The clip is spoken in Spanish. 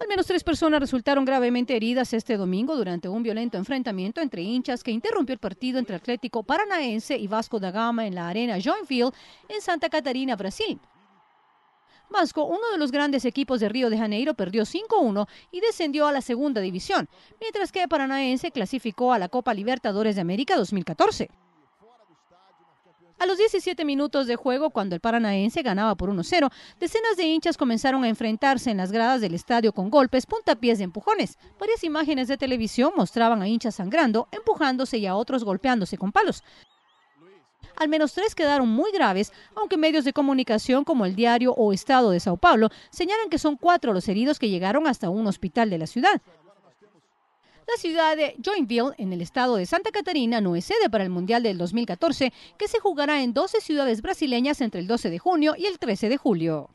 Al menos tres personas resultaron gravemente heridas este domingo durante un violento enfrentamiento entre hinchas que interrumpió el partido entre Atlético Paranaense y Vasco da Gama en la Arena Joinville en Santa Catarina, Brasil. Vasco, uno de los grandes equipos de Río de Janeiro, perdió 5-1 y descendió a la segunda división, mientras que Paranaense clasificó a la Copa Libertadores de América 2014. A los 17 minutos de juego, cuando el paranaense ganaba por 1-0, decenas de hinchas comenzaron a enfrentarse en las gradas del estadio con golpes, puntapiés y empujones. Varias imágenes de televisión mostraban a hinchas sangrando, empujándose y a otros golpeándose con palos. Al menos tres quedaron muy graves, aunque medios de comunicación como el Diario o Estado de Sao Paulo señalan que son cuatro los heridos que llegaron hasta un hospital de la ciudad. La ciudad de Joinville, en el estado de Santa Catarina, no es sede para el Mundial del 2014, que se jugará en 12 ciudades brasileñas entre el 12 de junio y el 13 de julio.